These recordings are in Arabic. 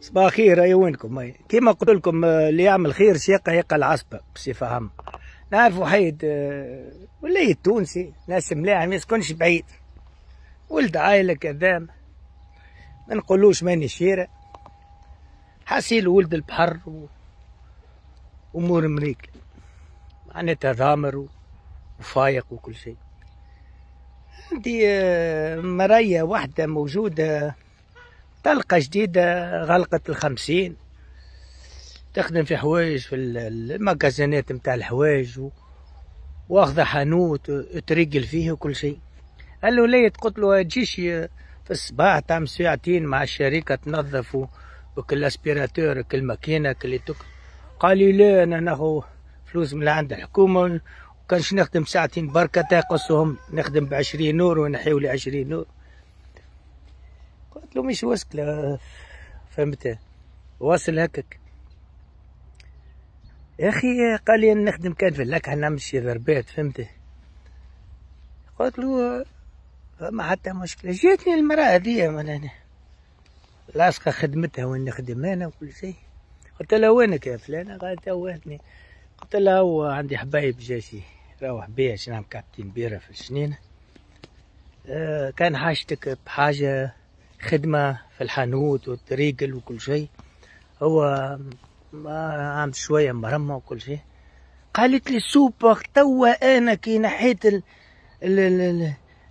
صباح خير اي وينكم كيما قلت لكم آه، اللي يعمل خير شيقة يقع العصبة باش يفهم نعرف حيد آه، ولاية تونسي ناس ملاح ما يسكنش بعيد ولد عائلة كذا ما نقولوش ماني شيرة حاسيل ولد البحر وامور أمور معناتها ضامر وفايق وكل شيء عندي آه، مراية واحدة موجودة طلقه جديده آه، غلقت الخمسين تخدم في حوايج في المكازينات نتاع الحوايج واخذه حانوت آه، تريقل فيه وكل شيء قال له ليه قلت له آه، تجيش في الصباح تعمل ساعتين مع الشركه تنظف وكل الاسبيراتور كل ماكينه كل توك قال لي لا انا ناخذ فلوس من عند الحكومه وكانش نخدم ساعتين بركه تاقصهم نخدم بعشرين نور ونحيوا لي عشرين نور قلت له مش واسكلة فهمت واصل هكاك يا اخي قال لي نخدم كان في اللكحة نعمل شي ضربات فهمت قلت له فما حتى مشكلة جاتني المرأة هذيا معناها لاصقة خدمتها وين نخدم أنا وكل شيء قلت لها وينك يا فلانة قالت وهتني قلت لها هو عندي حبايب جاشي روح بيها شنو كابتن بيرة في الشنينة آه، كان حاجتك بحاجة خدمة في الحانوت والتريقل وكل شيء هو ما عم شوية مرمى وكل شيء قالت لي السوبر توا انا كي نحيت ال ال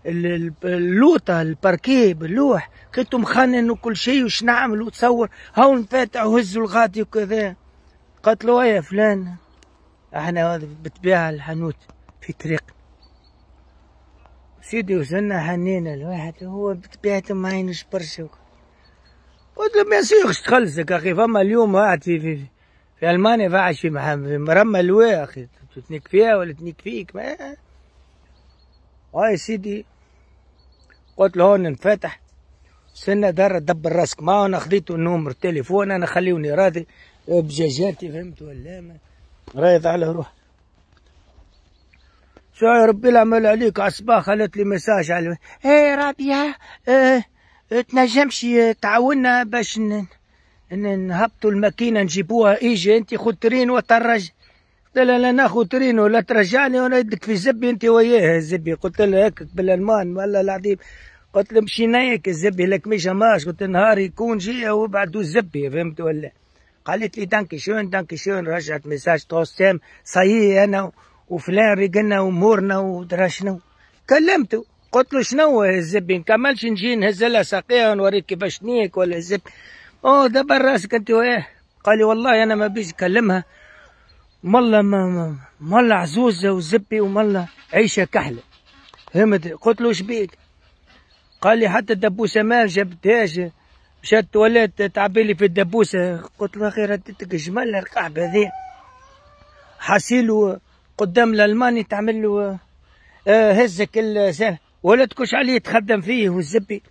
ال اللوطة الباركيه باللوح كنت مخنن وكل شيء وش نعمل وتصور هاو نفاتع وهزوا الغادي وكذا قالت له يا فلان احنا بالطبيعة الحانوت في طريق سيدي وصلنا هنينا الواحد هو بطبيعته ما ينش برشا قلت له بيان سيغ تخلصك اخي فما اليوم واحد في, في, في المانيا فاعش في مرمى لواء اخي تتنيك فيها ولا تنيك فيك ما هاي سيدي قلت له هون نفتح سنة دار دبر راسك ما انا خديته النومر تليفون انا خليوني راضي بجاجاتي فهمت ولا ما رايض على روحي شو ربي العمل عليك عصباه خلت لي مساج على هي إيه راضية اه إيه، تنجمش تعاوننا باش نهبطوا الماكينة نجيبوها ايجي انت خد ترين وترج قلت لها لا ناخذ ترين ولا ترجعني وانا يدك في زبي انت وياه الزبي قلت لها هيك بالالمان والله العظيم قلت له مشينا الزبي لك مش ماش قلت نهار يكون جي وبعدو الزبي فهمت ولا قالت لي دانكي شون دانكي شون رجعت ميساج توستيم صيي انا وفلان رقنا ومورنا ودرا شنو كلمته قلت له شنو الزبي نكملش نجي نهز لها ساقيها ونوريك كيفاش نيك ولا الزبي اوه دبر راسك انت وياه قال لي والله انا ما بيش نكلمها ملا ما ملا عزوزه وزبي وملا عيشه كحله فهمت قلت له شبيك قال لي حتى الدبوسه ما جبتهاش مشات تعبي تعبيلي في الدبوسه قلت له اخي رديتك جمال القعبه هذه حاسيلو قدام الالماني تعمل له آه، هزك الزين تكش عليه تخدم فيه والزبي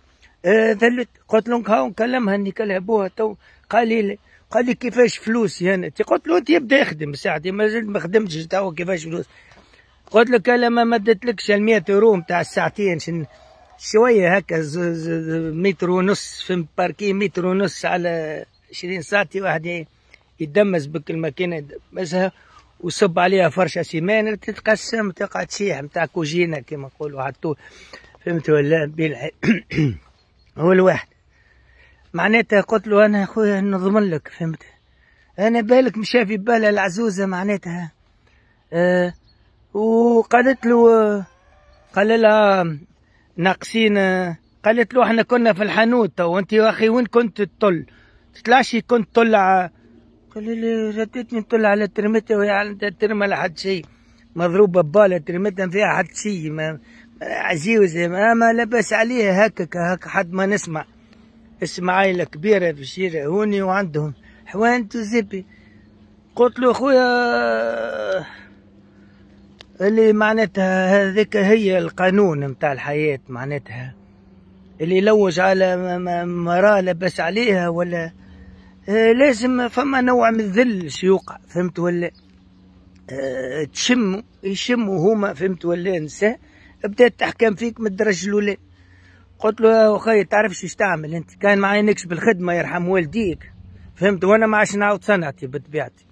آه، ذلت قلت لهم هاو نكلمها انك لعبوها تو قال لي قال لي كيفاش فلوسي انا قلت له انت يبدا يخدم ساعتي ما زلت ما خدمتش تو كيفاش فلوس قلت له انا ما مدتلكش ال 100 يورو نتاع الساعتين شن شويه هكا متر ونص في باركي متر ونص على 20 ساعتي واحد يدمس بك الماكينه وصب عليها فرشه سيمان تتقسم تقع تسيح متاع كوجينه كما نقولوا عطوه فهمت ولا بين هو الواحد معناتها قلت له انا خويا نضمن لك فهمت انا بالك مشى في بالها العزوزه معناتها آه وقالت له قال لها ناقصين قالت له احنا كنا في الحانوت وانت يا اخي وين كنت تطل تطلعش كنت تطلع قال لي رديتني نطل على ترمتها وهي عندها ترمى لا حد شيء مضروبة ببالة ترمتها ما فيها حد شيء ما عزيوزة ما, ما لبس عليها هكك هك حد ما نسمع اسماعيل كبيرة في الشارع هوني وعندهم حوانت وزبي قلت له خويا اللي معناتها هذيك هي القانون متاع الحياة معناتها اللي يلوج على مرأة لبس عليها ولا آه، لازم فما نوع من الذل سيوقع فهمت ولا آه، تشموا يشموا هما فهمت ولا نساء بدات تحكم فيك من الدرج الاولى قلت له يا اخي تعرفش ايش تعمل انت كان معايا نكش بالخدمه يرحم والديك فهمت وانا ما عادش نعاود صنعتي بطبيعتي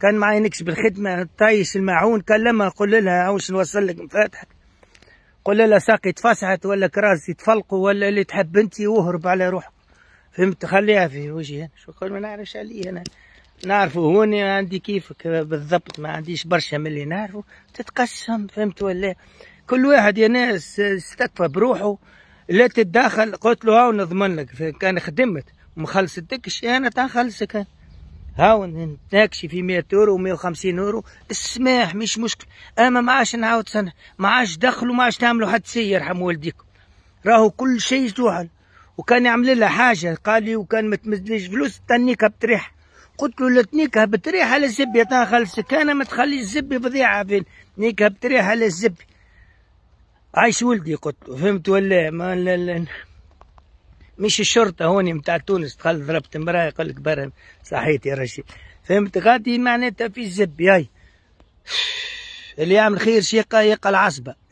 كان معايا نكش بالخدمه طايش الماعون كلمها قول لها واش نوصل لك مفاتحك قول لها ساقي تفسحت ولا كراسي تفلقوا ولا اللي تحب انت واهرب على روحك فهمت خليها في وجهي انا شكون ما نعرفش عليه انا نعرفه هون عندي كيفك بالضبط ما عنديش برشا من اللي نعرفه تتقسم فهمت ولا كل واحد يا ناس استكفى بروحه لا تتداخل قلت له هاو نضمن لك كان خدمت وما خلصتكش انا تنخلصك هاو نتناكشي في 100 يورو و150 يورو السماح مش مشكل اما ما عادش نعاود سنه ما عادش دخلوا ما عادش تعملوا حد سي يرحم والديكم راهو كل شيء جوعل وكان يعمل لها حاجه قال لي وكان ما تمدليش فلوس تنيكها بتريح قلت له لا تنيكها بتريح على زبي انا خلف ما تخليش الزبي بضيعه فين نيكها بتريح على زبي عايش ولدي قلت له فهمت ولا ما لا لا مش الشرطه هوني متاع تونس تخلي ضربت امراه يقول لك برا صحيت يا رشي فهمت غادي معناتها في الزب ياي اللي يعمل خير شيقه يقى العصبه